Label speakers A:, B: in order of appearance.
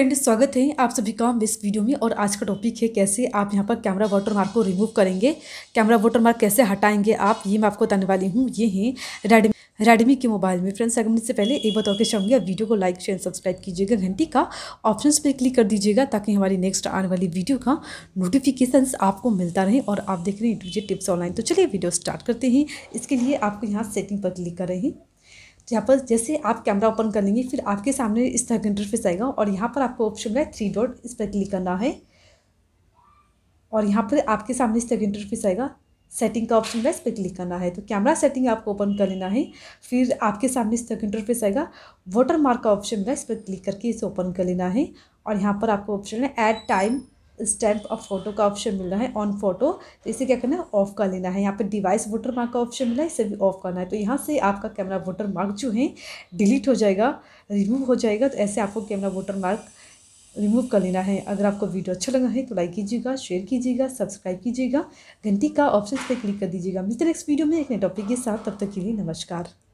A: friend स्वागत है आप सभी का इस वीडियो में और आज का टॉपिक है कैसे आप यहाँ पर कैमरा वाटर मार्क को रिमूव करेंगे कैमरा वाटर मार्क कैसे हटाएंगे आप ये मैं आपको बताने वाली हूँ ये है रेडमी रेडमी के मोबाइल में फ्रेंड्स अगर मुझे से पहले एक बात और चाहूँगी आप वीडियो को लाइक शेयर सब्सक्राइब कीजिएगा घंटी का ऑप्शन पर क्लिक कर दीजिएगा ताकि हमारी नेक्स्ट आने वाली वीडियो का नोटिफिकेशन आपको मिलता रहे और आप देख रहे हैं टू टिप्स ऑनलाइन तो चलिए वीडियो स्टार्ट करते हैं इसके लिए आपको यहाँ सेटिंग पर क्लिक कर रहे हैं यहाँ पर जैसे आप कैमरा ओपन कर लेंगे फिर आपके सामने इस तरह का इंटरफेस आएगा और यहाँ पर आपको ऑप्शन है थ्री डॉट इस पर क्लिक करना है और यहाँ पर आपके सामने इस तरह का इंटरफेस आएगा सेटिंग का ऑप्शन है इस पर क्लिक करना है तो कैमरा सेटिंग आपको ओपन कर लेना है फिर आपके सामने इस तरह का इंटरफेस आएगा वाटर मार्क का ऑप्शन है इस पर क्लिक करके इसे ओपन कर लेना है और यहाँ पर आपको ऑप्शन है add timestamp of photo का ऑप्शन मिल रहा है ऑन फोटो तो इसे क्या करना है ऑफ कर लेना है यहाँ पर डिवाइस वोटर मार्क का ऑप्शन मिला है इसे भी ऑफ करना है तो यहाँ से आपका कैमरा वोटर मार्क जो है डिलीट हो जाएगा रिमूव हो जाएगा तो ऐसे आपको कैमरा वोटर मार्क रिमूव कर लेना है अगर आपको वीडियो अच्छा लगा है तो लाइक कीजिएगा शेयर कीजिएगा सब्सक्राइब कीजिएगा घंटी का ऑप्शन पर क्लिक कर दीजिएगा मिलते नेक्स्ट वीडियो में एक नए टॉपिक के साथ तब तक के लिए नमस्कार